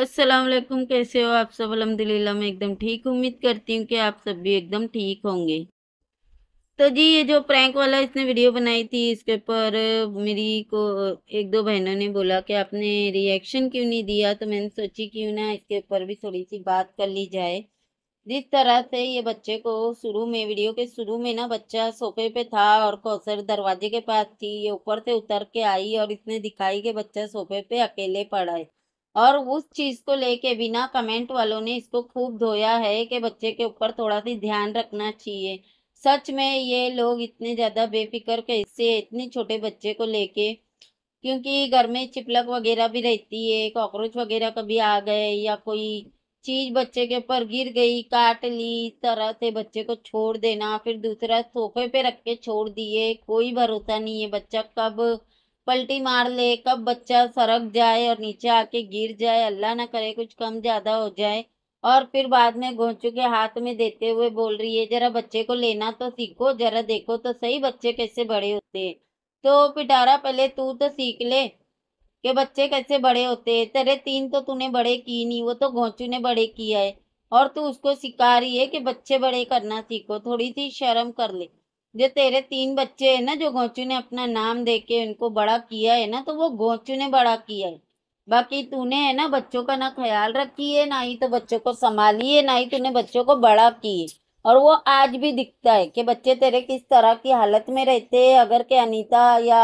अस्सलाम वालेकुम कैसे हो आप सब अलहमदिल्ला मैं एकदम ठीक उम्मीद करती हूँ कि आप सब भी एकदम ठीक होंगे तो जी ये जो प्रैंक वाला इसने वीडियो बनाई थी इसके पर मेरी को एक दो बहनों ने बोला कि आपने रिएक्शन क्यों नहीं दिया तो मैंने सोची क्यों ना इसके ऊपर भी थोड़ी सी बात कर ली जाए जिस तरह से ये बच्चे को शुरू में वीडियो के शुरू में ना बच्चा सोफे पे था और कौसर दरवाजे के पास थी ये ऊपर से उतर के आई और इसने दिखाई कि बच्चा सोफे पे अकेले पड़ा है और उस चीज़ को लेके बिना कमेंट वालों ने इसको खूब धोया है कि बच्चे के ऊपर थोड़ा सी ध्यान रखना चाहिए सच में ये लोग इतने ज़्यादा बेफिक्र कैसे इतने छोटे बच्चे को लेके क्योंकि घर में चिपलक वगैरह भी रहती है कॉकरोच वगैरह कभी आ गए या कोई चीज बच्चे के ऊपर गिर गई काट ली तरह से बच्चे को छोड़ देना फिर दूसरा सोफे पे रख के छोड़ दिए कोई भरोसा नहीं है बच्चा कब पलटी मार ले कब बच्चा सरक जाए और नीचे आके गिर जाए अल्लाह ना करे कुछ कम ज़्यादा हो जाए और फिर बाद में घोंचू के हाथ में देते हुए बोल रही है जरा बच्चे को लेना तो सीखो जरा देखो तो सही बच्चे कैसे बड़े होते हैं तो पिटारा पहले तू तो सीख ले कि बच्चे कैसे बड़े होते है तेरे तीन तो तूने बड़े की नहीं वो तो घोंचू ने बड़े किया है और तू उसको सिखा रही है कि बच्चे बड़े करना सीखो थोड़ी सी शर्म कर ले जो तेरे तीन बच्चे हैं ना जो गोचू ने अपना नाम दे के इनको बड़ा किया है ना तो वो गोचू ने बड़ा किया है बाकी तूने है ना बच्चों का ना ख्याल रखी है ना ही तो बच्चों को संभाली है ना ही तूने बच्चों को बड़ा किए और वो आज भी दिखता है कि बच्चे तेरे किस तरह की हालत में रहते हैं अगर के अनीता या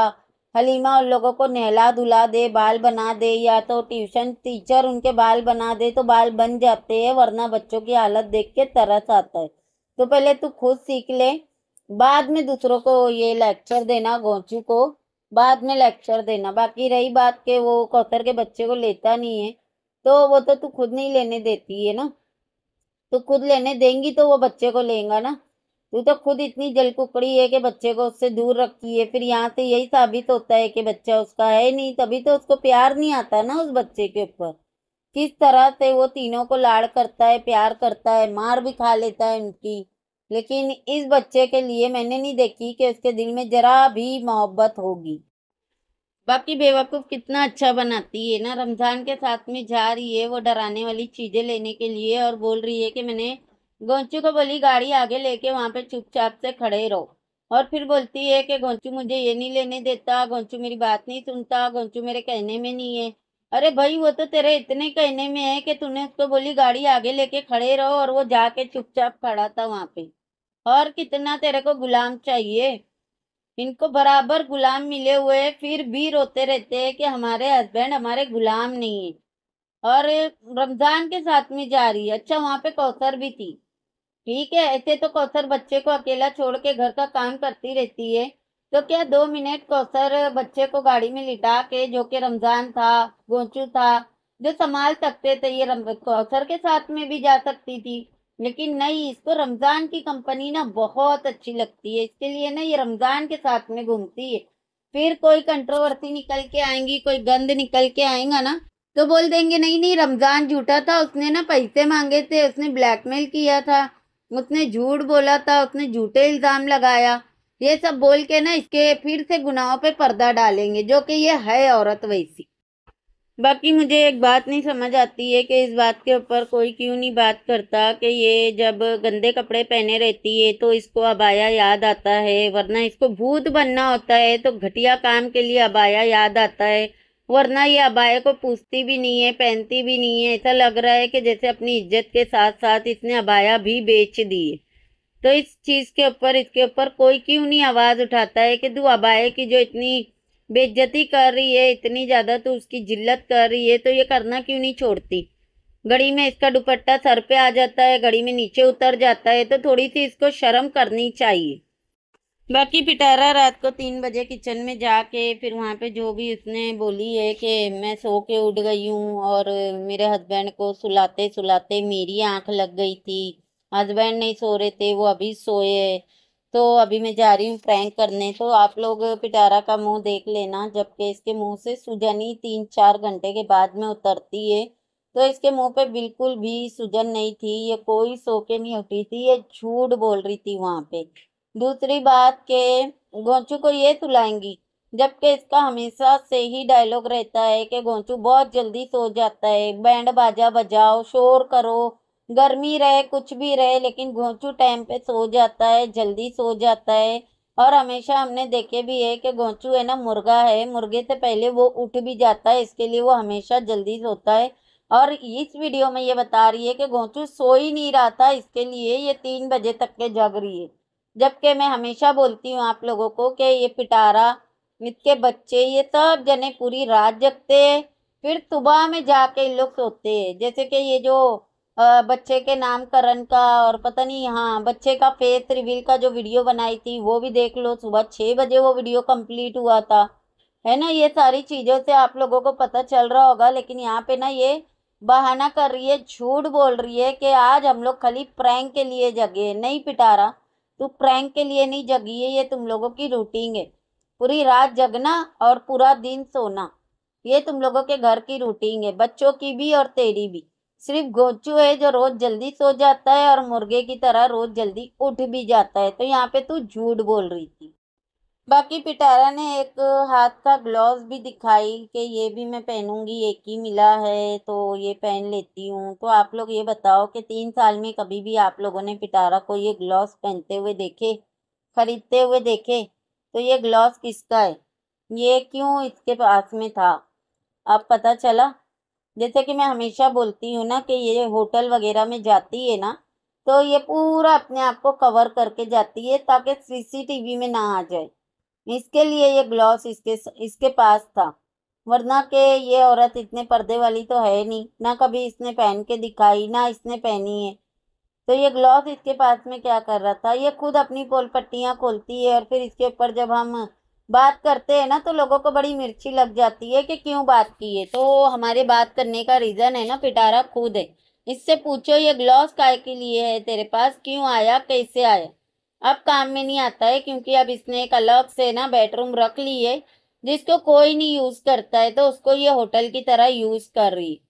हलीमा उन लोगों को नहला धुला दे बाल बना दे या तो ट्यूशन टीचर उनके बाल बना दे तो बाल बन जाते हैं वरना बच्चों की हालत देख के तरस आता है तो पहले तू खुद सीख ले बाद में दूसरों को ये लेक्चर देना गोचू को बाद में लेक्चर देना बाकी रही बात के वो कौतर के बच्चे को लेता नहीं है तो वो तो तू खुद नहीं लेने देती है ना तू खुद लेने देंगी तो वो बच्चे को लेगा ना तू तो खुद इतनी जल कुकड़ी है कि बच्चे को उससे दूर रखती है फिर यहाँ से यही साबित होता है कि बच्चा उसका है नहीं तभी तो उसको प्यार नहीं आता ना उस बच्चे के ऊपर किस तरह से वो तीनों को लाड़ करता है प्यार करता है मार भी खा लेता है उनकी लेकिन इस बच्चे के लिए मैंने नहीं देखी कि उसके दिल में ज़रा भी मोहब्बत होगी बाकी बेवकूफ़ कितना अच्छा बनाती है ना रमज़ान के साथ में जा रही है वो डराने वाली चीज़ें लेने के लिए और बोल रही है कि मैंने गोंचू को बोली गाड़ी आगे लेके वहाँ पे चुपचाप से खड़े रहो और फिर बोलती है कि गोंचू मुझे ये नहीं लेने देता गोंचू मेरी बात नहीं सुनता गोंचू मेरे कहने में नहीं है अरे भाई वो तो तेरे इतने कहने में है कि तूने उसको बोली गाड़ी आगे लेके खड़े रहो और वो जाके चुपचाप खड़ा था वहाँ पे और कितना तेरे को गुलाम चाहिए इनको बराबर गुलाम मिले हुए फिर भी रोते रहते हैं कि हमारे हस्बैंड हमारे गुलाम नहीं है और रमज़ान के साथ में जा रही है अच्छा वहाँ पे कौसर भी थी ठीक है ऐसे तो कौसर बच्चे को अकेला छोड़ के घर का काम करती रहती है तो क्या दो मिनट कौसर बच्चे को गाड़ी में लिटा के जो कि रमज़ान था गोचू था जो संभाल सकते थे ये कौसर के साथ में भी जा सकती थी लेकिन नहीं इसको रमज़ान की कंपनी ना बहुत अच्छी लगती है इसके लिए ना ये रमज़ान के साथ में घूमती है फिर कोई कंट्रोवर्सी निकल के आएंगी कोई गंद निकल के आएगा ना तो बोल देंगे नहीं नहीं रमज़ान झूठा था उसने ना पैसे मांगे थे उसने ब्लैकमेल किया था उसने झूठ बोला था उसने झूठे इल्ज़ाम लगाया ये सब बोल के ना इसके फिर से गुनाहों पे पर्दा डालेंगे जो कि ये है औरत वैसी बाकी मुझे एक बात नहीं समझ आती है कि इस बात के ऊपर कोई क्यों नहीं बात करता कि ये जब गंदे कपड़े पहने रहती है तो इसको अबाया याद आता है वरना इसको भूत बनना होता है तो घटिया काम के लिए अबाया याद आता है वरना ये अबाया को पूछती भी नहीं है पहनती भी नहीं है ऐसा लग रहा है कि जैसे अपनी इज्जत के साथ साथ इसने अबाया भी बेच दी है तो इस चीज़ के ऊपर इसके ऊपर कोई क्यों नहीं आवाज़ उठाता है कि तू अबाया की जो इतनी बेज्जती कर रही है इतनी ज़्यादा तो उसकी जिल्लत कर रही है तो ये करना क्यों नहीं छोड़ती घड़ी में इसका दुपट्टा सर पे आ जाता है घड़ी में नीचे उतर जाता है तो थोड़ी सी इसको शर्म करनी चाहिए बाकी पिटारा रात को तीन बजे किचन में जाके फिर वहाँ पे जो भी उसने बोली है कि मैं सो के उठ गई हूँ और मेरे हस्बैंड को सुलाते सुलाते मेरी आंख लग गई थी हस्बैंड नहीं सो रहे थे वो अभी सोए तो अभी मैं जा रही हूँ प्रैंक करने तो आप लोग पिटारा का मुंह देख लेना जबकि इसके मुंह से ही तीन चार घंटे के बाद में उतरती है तो इसके मुंह पे बिल्कुल भी सूजन नहीं थी ये कोई सो के नहीं उठी थी ये झूठ बोल रही थी वहाँ पे दूसरी बात के गोंचू को ये सुलाएंगी जबकि इसका हमेशा से ही डायलॉग रहता है कि गोंचू बहुत जल्दी सो जाता है बैंड बाजा बजाओ शोर करो गर्मी रहे कुछ भी रहे लेकिन घोंचू टाइम पे सो जाता है जल्दी सो जाता है और हमेशा हमने देखे भी है कि घोंचू है ना मुर्गा है मुर्गे से पहले वो उठ भी जाता है इसके लिए वो हमेशा जल्दी सोता है और इस वीडियो में ये बता रही है कि घोंचू सो ही नहीं रहा था इसके लिए ये तीन बजे तक के जग रही है जबकि मैं हमेशा बोलती हूँ आप लोगों को कि ये पिटारा इसके बच्चे ये सब जने पूरी रात जगते हैं फिर सुबह में जाके इन लोग सोते हैं जैसे कि ये जो बच्चे के नामकरण का और पता नहीं हाँ बच्चे का फेथ रिवील का जो वीडियो बनाई थी वो भी देख लो सुबह छः बजे वो वीडियो कंप्लीट हुआ था है ना ये सारी चीज़ों से आप लोगों को पता चल रहा होगा लेकिन यहाँ पे ना ये बहाना कर रही है झूठ बोल रही है कि आज हम लोग खाली प्रैंक के लिए जगे नहीं पिटारा तू प्रैंक के लिए नहीं जगी है ये तुम लोगों की रूटीन है पूरी रात जगना और पूरा दिन सोना ये तुम लोगों के घर की रूटीन है बच्चों की भी और तेरी भी सिर्फ गोचू है जो रोज जल्दी सो जाता है और मुर्गे की तरह रोज जल्दी उठ भी जाता है तो यहाँ पे तू झूठ बोल रही थी बाकी पिटारा ने एक हाथ का ग्लव्स भी दिखाई कि ये भी मैं पहनूंगी एक ही मिला है तो ये पहन लेती हूँ तो आप लोग ये बताओ कि तीन साल में कभी भी आप लोगों ने पिटारा को ये ग्लव्स पहनते हुए देखे ख़रीदते हुए देखे तो ये ग्लव्स किसका है ये क्यों इसके पास में था अब पता चला जैसे कि मैं हमेशा बोलती हूँ ना कि ये होटल वगैरह में जाती है ना तो ये पूरा अपने आप को कवर करके जाती है ताकि सीसीटीवी में ना आ जाए इसके लिए ये ग्लॉस इसके इसके पास था वरना के ये औरत इतने पर्दे वाली तो है नहीं ना कभी इसने पहन के दिखाई ना इसने पहनी है तो ये ग्लॉस इसके पास में क्या कर रहा था ये खुद अपनी पोल पट्टियाँ खोलती है और फिर इसके ऊपर जब हम बात करते हैं ना तो लोगों को बड़ी मिर्ची लग जाती है कि क्यों बात की है तो हमारे बात करने का रीज़न है ना पिटारा खुद है इससे पूछो ये ग्लॉस काय के लिए है तेरे पास क्यों आया कैसे आया अब काम में नहीं आता है क्योंकि अब इसने एक अलग से ना बेडरूम रख ली है जिसको कोई नहीं यूज़ करता है तो उसको ये होटल की तरह यूज़ कर रही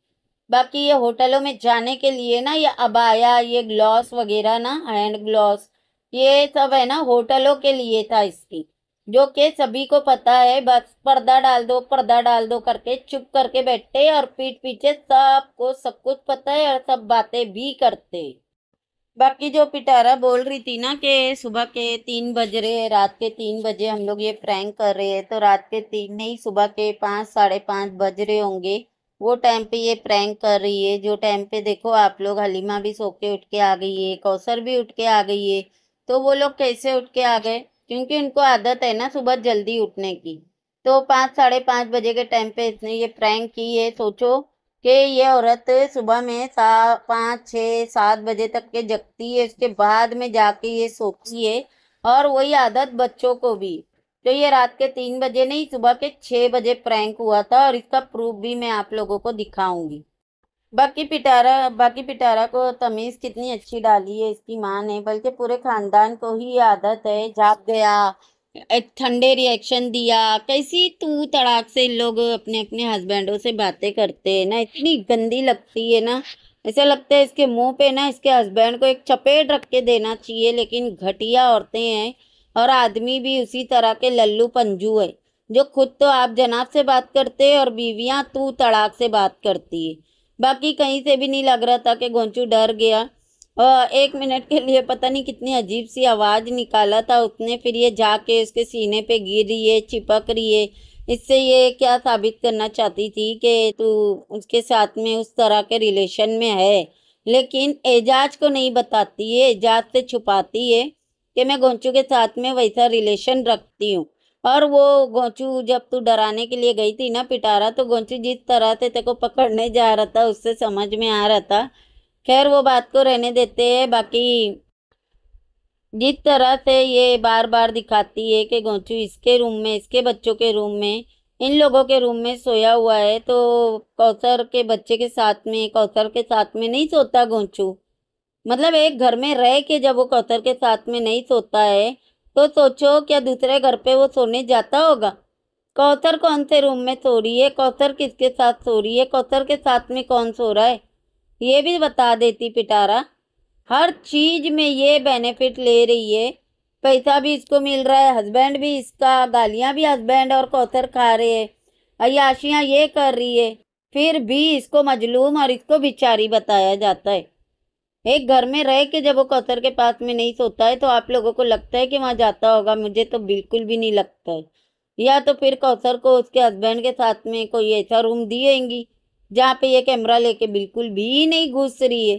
बाकी ये होटलों में जाने के लिए ना ये अबाया ये ग्लॉस वगैरह ना हैंड ग्लॉस ये सब है ना होटलों के लिए था इसकी जो कि सभी को पता है बस पर्दा डाल दो पर्दा डाल दो करके चुप करके बैठते और पीठ पीछे सबको सब कुछ पता है और सब बातें भी करते बाकी जो पिटारा बोल रही थी ना कि सुबह के तीन बज रहे हैं रात के तीन बजे हम लोग ये प्रैंक कर रहे हैं तो रात के तीन नहीं सुबह के पाँच साढ़े पाँच बज रहे होंगे वो टाइम पे ये प्रैंक कर रही है जो टाइम पे देखो आप लोग हलीमा भी सो के उठ के आ गई है कौसर भी उठ के आ गई है तो वो लोग कैसे उठ के आ गए क्योंकि उनको आदत है ना सुबह जल्दी उठने की तो पाँच साढ़े पाँच बजे के टाइम पे इसने ये प्रैंक की है सोचो कि ये औरत सुबह में सा पाँच छः सात बजे तक के जगती है उसके बाद में जाके ये सोती है और वही आदत बच्चों को भी तो ये रात के तीन बजे नहीं सुबह के छः बजे प्रैंक हुआ था और इसका प्रूफ भी मैं आप लोगों को दिखाऊंगी बाकी पिटारा बाकी पिटारा को तमीज़ कितनी अच्छी डाली है इसकी माँ ने बल्कि पूरे ख़ानदान को ही आदत है जाप गया ठंडे रिएक्शन दिया कैसी तू तड़ाक से लोग अपने अपने हस्बैंडों से बातें करते हैं ना इतनी गंदी लगती है ना ऐसा लगता है इसके मुंह पे ना इसके हस्बैंड को एक चपेट रख के देना चाहिए लेकिन घटिया औरतें हैं और आदमी भी उसी तरह के लल्लू पंजू है जो खुद तो आप जनाब से बात करते हैं और बीवियाँ तू तड़ाक से बात करती है बाकी कहीं से भी नहीं लग रहा था कि गोंचू डर गया और एक मिनट के लिए पता नहीं कितनी अजीब सी आवाज़ निकाला था उसने फिर ये जाके उसके सीने पे गिर रही है चिपक रही है इससे ये क्या साबित करना चाहती थी कि तू उसके साथ में उस तरह के रिलेशन में है लेकिन एजाज को नहीं बताती है एजाज से छुपाती है कि मैं गोंचू के साथ में वैसा रिलेशन रखती हूँ और वो गोचू जब तू डराने के लिए गई थी ना पिटारा तो गोचू जिस तरह से तेको पकड़ने जा रहा था उससे समझ में आ रहा था खैर वो बात को रहने देते हैं बाकी जिस तरह से ये बार बार दिखाती है कि गोंचू इसके रूम में इसके बच्चों के रूम में इन लोगों के रूम में सोया हुआ है तो कौसर के बच्चे के साथ में कौसर के साथ में नहीं सोता गोंचू मतलब एक घर में रह के जब वो कौसर के साथ में नहीं सोता है तो सोचो क्या दूसरे घर पे वो सोने जाता होगा कौतर कौन से रूम में सो रही है कौतर किसके साथ सो रही है कौतर के साथ में कौन सो रहा है ये भी बता देती पिटारा हर चीज़ में ये बेनिफिट ले रही है पैसा भी इसको मिल रहा है हस्बैंड भी इसका गालियाँ भी हस्बैंड और कौतर खा रहे है अयाशियाँ ये कर रही है फिर भी इसको मजलूम और इसको बिचारी बताया जाता है एक घर में रह के जब वो कौसर के पास में नहीं सोता है तो आप लोगों को लगता है कि वहाँ जाता होगा मुझे तो बिल्कुल भी नहीं लगता है या तो फिर कौसर को उसके हस्बैंड के साथ में कोई ऐसा रूम दिएंगी जहाँ पे ये कैमरा लेके बिल्कुल भी नहीं घुस रही है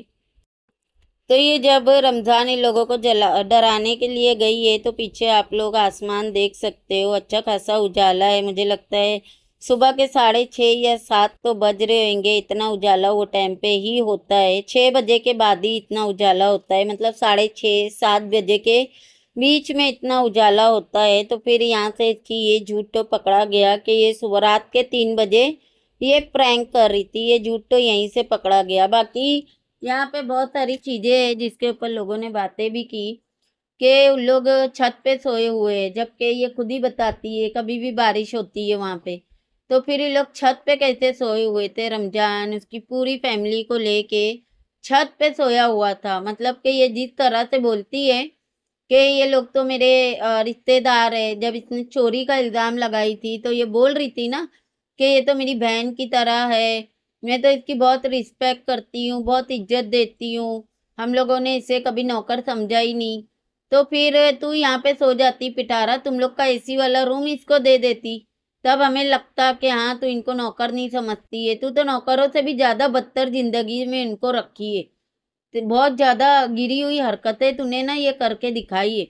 तो ये जब रमज़ान इन लोगों को जला डराने के लिए गई है तो पीछे आप लोग आसमान देख सकते हो अच्छा खासा उजाला है मुझे लगता है सुबह के साढ़े छः या सात तो बज रहे होंगे इतना उजाला वो टाइम पे ही होता है छः बजे के बाद ही इतना उजाला होता है मतलब साढ़े छः सात बजे के बीच में इतना उजाला होता है तो फिर यहाँ से इसकी ये झूठ तो पकड़ा गया कि ये सुबह रात के तीन बजे ये प्रैंक कर रही थी ये झूठ तो यहीं से पकड़ा गया बाकी यहाँ पर बहुत सारी चीज़ें हैं जिसके ऊपर लोगों ने बातें भी की कि लोग छत पे सोए हुए हैं जबकि ये खुद ही बताती है कभी भी बारिश होती है वहाँ पे तो फिर ये लोग छत पे कैसे सोए हुए थे रमजान उसकी पूरी फैमिली को लेके छत पे सोया हुआ था मतलब कि ये जिस तरह से बोलती है कि ये लोग तो मेरे रिश्तेदार है जब इसने चोरी का इल्ज़ाम लगाई थी तो ये बोल रही थी ना कि ये तो मेरी बहन की तरह है मैं तो इसकी बहुत रिस्पेक्ट करती हूँ बहुत इज्जत देती हूँ हम लोगों ने इसे कभी नौकर समझा ही नहीं तो फिर तू यहाँ पे सो जाती पिटारा तुम लोग का एसी वाला रूम इसको दे देती तब हमें लगता कि हाँ तू इनको नौकर नहीं समझती है तू तो नौकरों से भी ज़्यादा बदतर ज़िंदगी में इनको रखी है तो बहुत ज़्यादा गिरी हुई हरकतें तूने ना ये करके दिखाई है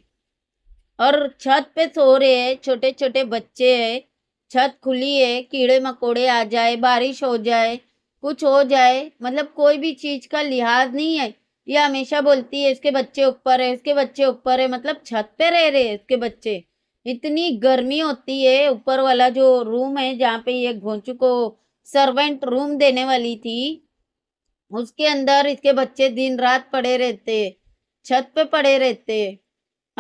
और छत पे सो रहे हैं छोटे छोटे बच्चे हैं छत खुली है कीड़े मकोड़े आ जाए बारिश हो जाए कुछ हो जाए मतलब कोई भी चीज़ का लिहाज नहीं है ये हमेशा बोलती है इसके बच्चे ऊपर है इसके बच्चे ऊपर है मतलब छत पे रह रहे हैं इसके बच्चे इतनी गर्मी होती है ऊपर वाला जो रूम है जहाँ पे ये घोंचू को सर्वेंट रूम देने वाली थी उसके अंदर इसके बच्चे दिन रात पड़े रहते छत पे पड़े रहते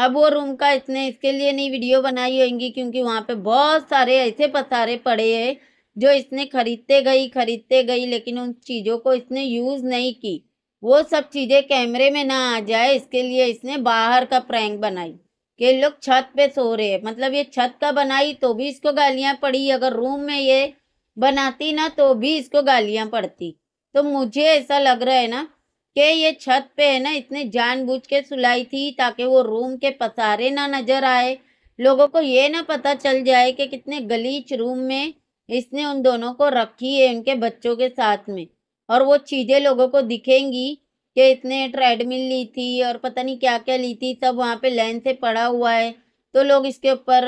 अब वो रूम का इसने इसके लिए नहीं वीडियो बनाई होगी क्योंकि वहाँ पे बहुत सारे ऐसे पसारे पड़े हैं जो इसने खरीदते गई खरीदते गई लेकिन उन चीज़ों को इसने यूज़ नहीं की वो सब चीज़ें कैमरे में ना आ जाए इसके लिए इसने बाहर का प्रैंक बनाई कि लोग छत पे सो रहे हैं मतलब ये छत का बनाई तो भी इसको गालियाँ पड़ी अगर रूम में ये बनाती ना तो भी इसको गालियाँ पड़ती तो मुझे ऐसा लग रहा है ना कि ये छत पे है ना जान जानबूझ के सुलाई थी ताकि वो रूम के पसारे ना नज़र आए लोगों को ये ना पता चल जाए कि कितने गलीच रूम में इसने उन दोनों को रखी है उनके बच्चों के साथ में और वो चीज़ें लोगों को दिखेंगी कि इतने ट्रेडमिल ली थी और पता नहीं क्या क्या ली थी सब वहाँ पे लाइन से पड़ा हुआ है तो लोग इसके ऊपर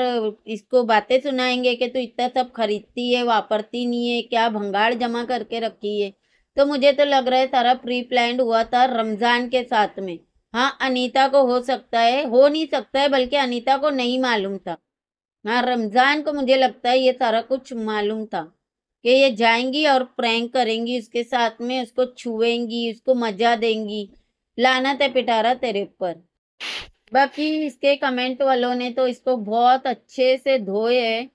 इसको बातें सुनाएंगे कि तू इतना सब खरीदती है वापरती नहीं है क्या भंगाड़ जमा करके रखी है तो मुझे तो लग रहा है सारा प्री प्लान हुआ था रमज़ान के साथ में हाँ अनीता को हो सकता है हो नहीं सकता है बल्कि अनीता को नहीं मालूम था हाँ रमज़ान को मुझे लगता है ये सारा कुछ मालूम था कि ये जाएंगी और प्रैंक करेंगी उसके साथ में उसको छुएंगी उसको मजा देंगी लानत है पिटारा तेरे ऊपर बाकी इसके कमेंट वालों ने तो इसको बहुत अच्छे से धोए है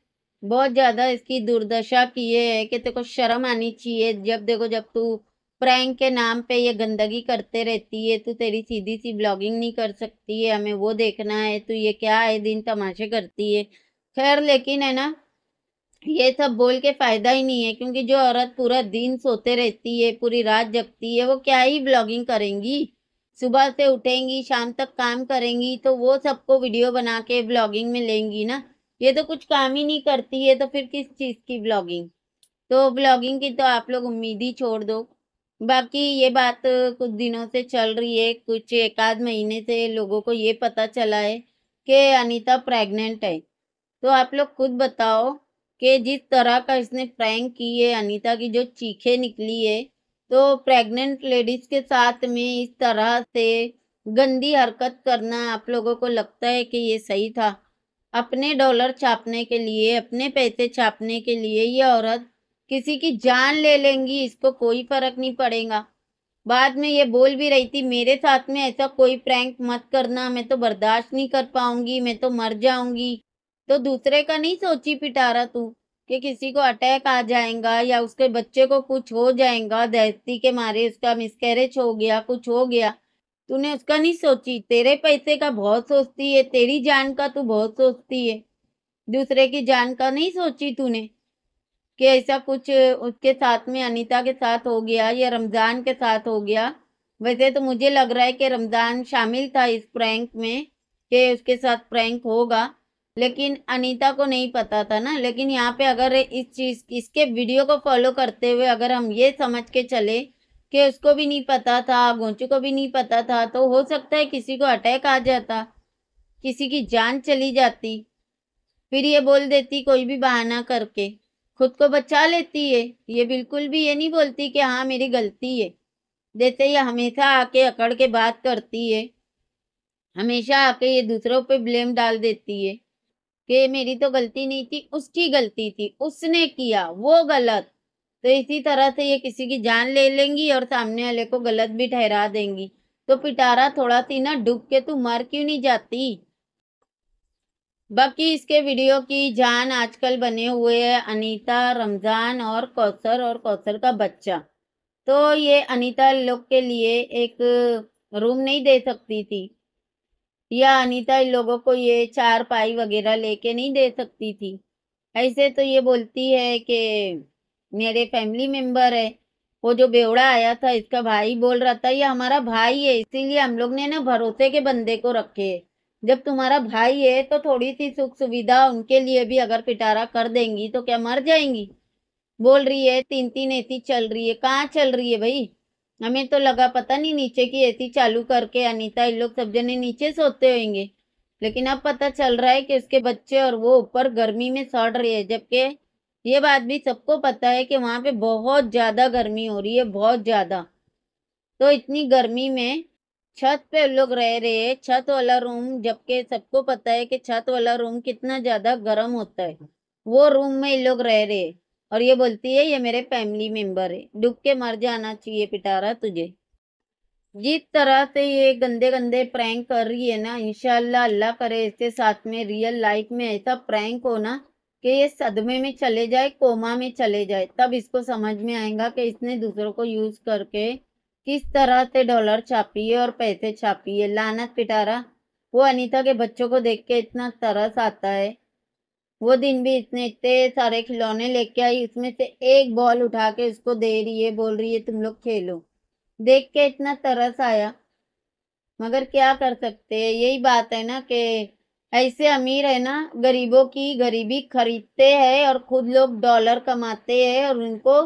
बहुत ज़्यादा इसकी दुर्दशा किए है कि तेरे को शर्म आनी चाहिए जब देखो जब तू प्रैंक के नाम पे ये गंदगी करते रहती है तू तेरी सीधी सी ब्लॉगिंग नहीं कर सकती है हमें वो देखना है तू ये क्या है दिन तमाशे करती है खैर लेकिन है ना ये सब बोल के फ़ायदा ही नहीं है क्योंकि जो औरत पूरा दिन सोते रहती है पूरी रात जगती है वो क्या ही ब्लॉगिंग करेंगी सुबह से उठेंगी शाम तक काम करेंगी तो वो सबको वीडियो बना के ब्लॉगिंग में लेंगी ना ये तो कुछ काम ही नहीं करती है तो फिर किस चीज़ की ब्लॉगिंग तो ब्लॉगिंग की तो आप लोग उम्मीद ही छोड़ दो बाकी ये बात कुछ दिनों से चल रही है कुछ एक आध महीने से लोगों को ये पता चला है कि अनिता प्रेग्नेंट है तो आप लोग खुद बताओ कि जिस तरह का इसने प्रैंक की है अनीता की जो चीखे निकली है तो प्रेग्नेंट लेडीज़ के साथ में इस तरह से गंदी हरकत करना आप लोगों को लगता है कि ये सही था अपने डॉलर छापने के लिए अपने पैसे छापने के लिए ये औरत किसी की जान ले लेंगी इसको कोई फ़र्क नहीं पड़ेगा बाद में ये बोल भी रही थी मेरे साथ में ऐसा कोई प्रैंक मत करना मैं तो बर्दाश्त नहीं कर पाऊंगी मैं तो मर जाऊंगी तो दूसरे का नहीं सोची पिटारा तू कि किसी को अटैक आ जाएगा या उसके बच्चे को कुछ हो जाएगा दहती के मारे उसका मिसकैरेज हो गया कुछ हो गया तूने उसका नहीं सोची तेरे पैसे का बहुत सोचती है तेरी जान का तू बहुत सोचती है दूसरे की जान का नहीं सोची तूने कि ऐसा कुछ उसके साथ में अनीता के साथ हो गया या रमज़ान के साथ हो गया वैसे तो मुझे लग रहा है कि रमज़ान शामिल था इस प्रैंक में कि उसके साथ प्रैंक होगा लेकिन अनीता को नहीं पता था ना लेकिन यहाँ पे अगर इस चीज़ इसके वीडियो को फॉलो करते हुए अगर हम ये समझ के चले कि उसको भी नहीं पता था गोंचू को भी नहीं पता था तो हो सकता है किसी को अटैक आ जाता किसी की जान चली जाती फिर ये बोल देती कोई भी बहाना करके खुद को बचा लेती है ये बिल्कुल भी ये नहीं बोलती कि हाँ मेरी गलती है देते ये हमेशा आके अकड़ के बात करती है हमेशा आके ये दूसरों पे ब्लेम डाल देती है कि मेरी तो गलती नहीं थी उसकी गलती थी उसने किया वो गलत तो इसी तरह से ये किसी की जान ले लेंगी और सामने वाले को गलत भी ठहरा देंगी तो पिटारा थोड़ा सी ना डूब के तू मर क्यों नहीं जाती बाकी इसके वीडियो की जान आजकल बने हुए है अनीता रमज़ान और कौसर और कौसर का बच्चा तो ये अनीता लोग के लिए एक रूम नहीं दे सकती थी या अनीता इन लोगों को ये चार पाई वगैरह लेके नहीं दे सकती थी ऐसे तो ये बोलती है कि मेरे फैमिली मेम्बर है वो जो बेवड़ा आया था इसका भाई बोल रहा था ये हमारा भाई है इसीलिए हम लोग ने ना भरोसे के बंदे को रखे है जब तुम्हारा भाई है तो थोड़ी सी सुख सुविधा उनके लिए भी अगर पिटारा कर देंगी तो क्या मर जाएंगी बोल रही है तीन तीन ऐसी चल रही है कहाँ चल रही है भाई हमें तो लगा पता नहीं नीचे की सी चालू करके अनिता इन लोग सब जने नीचे सोते होंगे लेकिन अब पता चल रहा है कि उसके बच्चे और वो ऊपर गर्मी में सड़ रही है जबकि ये बात भी सबको पता है कि वहाँ पे बहुत ज़्यादा गर्मी हो रही है बहुत ज़्यादा तो इतनी गर्मी में छत पे लोग रह रहे हैं छत वाला रूम जबकि सबको पता है कि छत वाला रूम कितना ज़्यादा गर्म होता है वो रूम में लोग रह रहे हैं और ये बोलती है ये मेरे फैमिली मेंबर है डूब के मर जाना चाहिए पिटारा तुझे जिस तरह से ये गंदे गंदे प्रैंक कर रही है ना इनशाला अल्लाह करे इसके साथ में रियल लाइफ में ऐसा प्रैंक हो ना कि ये सदमे में चले जाए कोमा में चले जाए तब इसको समझ में आएगा कि इसने दूसरों को यूज करके किस तरह से डॉलर छापी है और पैसे छापी है लानत पिटारा वो अनीता के बच्चों को देख के इतना तरस आता है वो दिन भी इतने इतने सारे खिलौने लेके आई उसमें से एक बॉल उठा के उसको दे रही है बोल रही है तुम लोग खेलो देख के इतना तरस आया मगर क्या कर सकते हैं यही बात है ना कि ऐसे अमीर है ना गरीबों की गरीबी खरीदते हैं और खुद लोग डॉलर कमाते हैं और उनको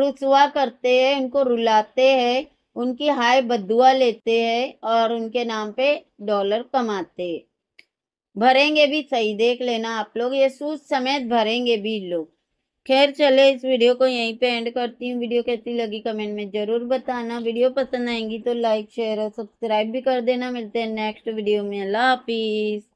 रुसवा करते हैं उनको रुलाते हैं उनकी हाय बदुआ लेते हैं और उनके नाम पे डॉलर कमाते हैं भरेंगे भी सही देख लेना आप लोग ये सूज समेत भरेंगे भी लोग खैर चले इस वीडियो को यहीं पे एंड करती हूँ वीडियो कैसी लगी कमेंट में ज़रूर बताना वीडियो पसंद आएंगी तो लाइक शेयर और सब्सक्राइब भी कर देना मिलते हैं नेक्स्ट वीडियो में अल्लाह हाफिज़